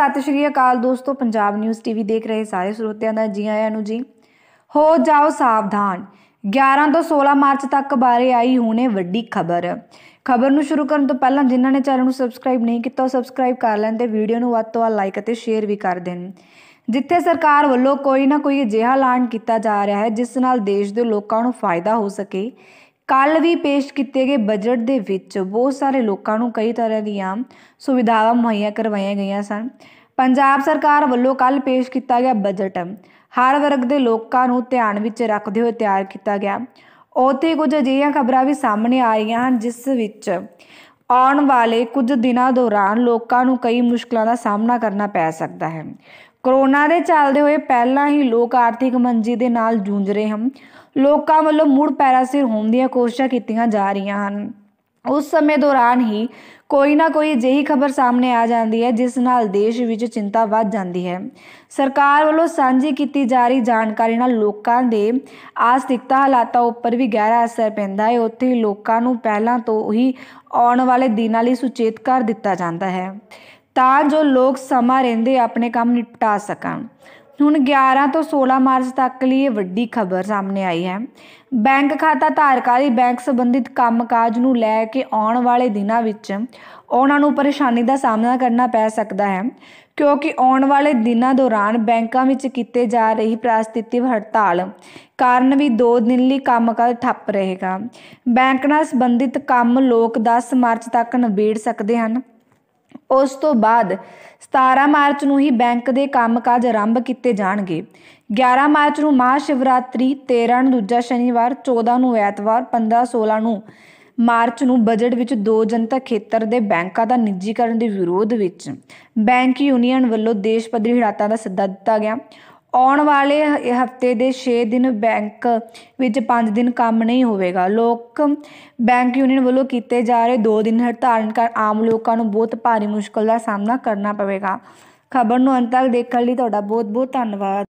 ਸਤਿ ਸ਼੍ਰੀ ਅਕਾਲ ਦੋਸਤੋ Punjab news TV ਦੇਖ ਰਹੇ ਸਾਰੇ ਸਰੋਤਿਆਂ ਦਾ ਜੀ ਆਇਆਂ ਨੂੰ ਜੀ ਹੋ ਜਾਓ ਸਾਵਧਾਨ 11 ਤੋਂ 16 ਮਾਰਚ ਤੱਕ ਬਾਰੇ ਆਈ ਹੁਣੇ ਵੱਡੀ ਖਬਰ ਖਬਰ ਨੂੰ ਸ਼ੁਰੂ ਕਰਨ ਤੋਂ ਪਹਿਲਾਂ ਜਿਨ੍ਹਾਂ ਨੇ ਚੈਨਲ ਨੂੰ ਸਬਸਕ੍ਰਾਈਬ ਨਹੀਂ ਕੀਤਾ ਉਹ ਸਬਸਕ੍ਰਾਈਬ ਕਰ ਲੈਣ ਤੇ ਵੀਡੀਓ ਨੂੰ ਵੱਧ ਤੋਂ ਵੱਧ ਲਾਈਕ ਅਤੇ ਸ਼ੇਅਰ ਵੀ ਕਰ ਦੇਣ ਜਿੱਥੇ ਸਰਕਾਰ ਵੱਲੋਂ ਕੋਈ ਨਾ ਕੋਈ ਅਜਿਹਾ ਐਲਾਨ ਕੀਤਾ ਜਾ ਰਿਹਾ ਹੈ ਜਿਸ ਨਾਲ ਦੇਸ਼ ਦੇ ਲੋਕਾਂ ਨੂੰ ਫਾਇਦਾ ਹੋ ਸਕੇ ਕੱਲ ਵੀ ਪੇਸ਼ ਕੀਤੇ ਗਏ ਬਜਟ ਦੇ ਵਿੱਚ ਬਹੁਤ ਸਾਰੇ ਲੋਕਾਂ ਨੂੰ ਕਈ ਤਰ੍ਹਾਂ ਦੀਆਂ ਸੁਵਿਧਾਵਾਂ ਮੁਹੱਈਆ ਕਰਵਾਈਆਂ ਗਈਆਂ ਸਨ ਪੰਜਾਬ ਸਰਕਾਰ ਵੱਲੋਂ ਕੱਲ ਪੇਸ਼ ਕੀਤਾ ਗਿਆ ਬਜਟ ਹਰ ਵਰਗ ਦੇ ਲੋਕਾਂ ਨੂੰ ਧਿਆਨ ਵਿੱਚ ਰੱਖਦੇ ਹੋਏ ਤਿਆਰ ਕੀਤਾ ਗਿਆ ਉਹਤੇ ਕੁਝ ਅਜਿਹੀਆਂ ਖਬਰਾਂ ਵੀ ਸਾਹਮਣੇ ਆ ਰਹੀਆਂ ਹਨ ਜਿਸ ਵਿੱਚ ਆਉਣ ਵਾਲੇ ਕੁਝ ਦਿਨਾਂ ਦੌਰਾਨ ਲੋਕਾਂ ਨੂੰ ਕਈ ਮੁਸ਼ਕਲਾਂ ਦਾ ਸਾਹਮਣਾ ਕਰਨਾ ਪੈ ਸਕਦਾ ਹੈ ਕਰੋਨਾ ਦੇ ਚੱਲਦੇ ਹੋਏ ਪਹਿਲਾਂ ਹੀ ਲੋਕ ਆਰਥਿਕ ਮੰਜੀ ਦੇ ਨਾਲ ਜੂਝ ਰਹੇ ਹਨ ਲੋਕਾਂ ਵੱਲੋਂ ਮੁੜ ਪੈਰਾਸਿਰ ਹੋਣ ਦੀਆਂ ਕੋਸ਼ਿਸ਼ਾਂ ਕੀਤੀਆਂ ਜਾ ਰਹੀਆਂ ਹਨ ਉਸ ਸਮੇਂ ਦੌਰਾਨ ਹੀ ਕੋਈ ਨਾ ਕੋਈ ਅਜਿਹੀ ਖਬਰ ਸਾਹਮਣੇ ਆ ਜਾਂਦੀ ਹੈ ਜਿਸ ਨਾਲ ਦੇਸ਼ ਵਿੱਚ ਚਿੰਤਾ ਵੱਧ ਜਾਂਦੀ ਹੈ ਸਰਕਾਰ ਵੱਲੋਂ ਸਾਂਝੀ ਕੀਤੀ ਜਾ ਰਹੀ ਜਾਣਕਾਰੀ ਨਾਲ ਲੋਕਾਂ ਦੇ ਆਸਤਿਕਤਾ ਹਾਲਾਤਾਂ ਉੱਪਰ ਵੀ ਗਹਿਰਾ ਅਸਰ ਪੈਂਦਾ ਹੈ ਉੱਥੇ ਲੋਕਾਂ ਨੂੰ ਪਹਿਲਾਂ ਤੋਂ ਹੀ ਆਉਣ ਵਾਲੇ ਦਿਨਾਂ ਲਈ ਸੁਚੇਤ ਕਰ ਦਿੱਤਾ ਜਾਂਦਾ ਹੈ ਤਾਂ ਜੋ ਲੋਕ ਸਮਾਂ ਰਹਿੰਦੇ ਆਪਣੇ ਕੰਮ ਨਿਪਟਾ ਸਕਣ ਹੁਣ 11 ਤੋਂ 16 ਮਾਰਚ ਤੱਕ ਲਈ ਇਹ ਵੱਡੀ ਖਬਰ ਸਾਹਮਣੇ ਆਈ ਹੈ ਬੈਂਕ ਖਾਤਾ ਧਾਰਕਾਂ ਲਈ ਬੈਂਕ ਸੰਬੰਧਿਤ ਕੰਮਕਾਜ ਨੂੰ ਲੈ ਕੇ ਆਉਣ ਵਾਲੇ ਦਿਨਾਂ ਵਿੱਚ ਉਹਨਾਂ ਨੂੰ ਪਰੇਸ਼ਾਨੀ ਦਾ ਸਾਹਮਣਾ ਕਰਨਾ ਪੈ ਸਕਦਾ ਹੈ ਕਿਉਂਕਿ ਆਉਣ ਵਾਲੇ ਦਿਨਾਂ ਦੌਰਾਨ ਬੈਂਕਾਂ ਵਿੱਚ ਕੀਤੇ ਜਾ ਰਹੀ ਪ੍ਰਾਸਤਿਤਿਵ ਹੜਤਾਲ ਕਾਰਨ ਵੀ 2 ਦਿਨ ਲਈ ਕੰਮਕਾਜ ਠੱਪ ਰਹੇਗਾ ਬੈਂਕ ਨਾਲ ਸੰਬੰਧਿਤ ਕੰਮ ਲੋਕ 10 ਮਾਰਚ ਤੱਕ ਨਿਬੇੜ ਸਕਦੇ ਹਨ ਉਸ ਤੋਂ ਬਾਅਦ 17 ਮਾਰਚ ਨੂੰ ਹੀ ਬੈਂਕ ਦੇ ਕੰਮਕਾਜ ਆਰੰਭ ਕੀਤੇ ਜਾਣਗੇ 11 ਮਾਰਚ ਨੂੰ ਮਹਾ ਸ਼ਿਵਰਾਤਰੀ 13 ਨੂੰ ਦੂਜਾ ਸ਼ਨੀਵਾਰ 14 ਨੂੰ ਐਤਵਾਰ 15 16 ਨੂੰ ਮਾਰਚ ਨੂੰ ਬਜਟ ਵਿੱਚ ਦੋ ਜਨਤਕ ਖੇਤਰ ਦੇ ਬੈਂਕਾਂ ਦਾ ਨਿੱਜੀਕਰਨ ਦੇ ਵਿਰੋਧ ਵਿੱਚ ਬੈਂਕ ਯੂਨੀਅਨ ਵੱਲੋਂ ਦੇਸ਼ ਪੱਧਰੀ ਹੜਤਾਲਾਂ ਦਾ ਸੱਦਾ ਦਿੱਤਾ ਗਿਆ ਆਉਣ ਵਾਲੇ ਹਫਤੇ ਦੇ 6 ਦਿਨ ਬੈਂਕ ਵਿੱਚ 5 ਦਿਨ ਕੰਮ ਨਹੀਂ ਹੋਵੇਗਾ ਲੋਕ ਬੈਂਕ ਯੂਨੀਅਨ ਵੱਲੋਂ ਕੀਤੇ ਜਾ ਰਹੇ 2 ਦਿਨ ਹੜਤਾਲ ਕਾਰਨ ਆਮ ਲੋਕਾਂ ਨੂੰ ਬਹੁਤ ਭਾਰੀ ਮੁਸ਼ਕਲ ਦਾ ਸਾਹਮਣਾ ਕਰਨਾ ਪਵੇਗਾ ਖਬਰ ਨੂੰ ਅੰਤ ਤੱਕ ਦੇਖਣ ਲਈ ਤੁਹਾਡਾ ਬਹੁਤ ਬਹੁਤ ਧੰਨਵਾਦ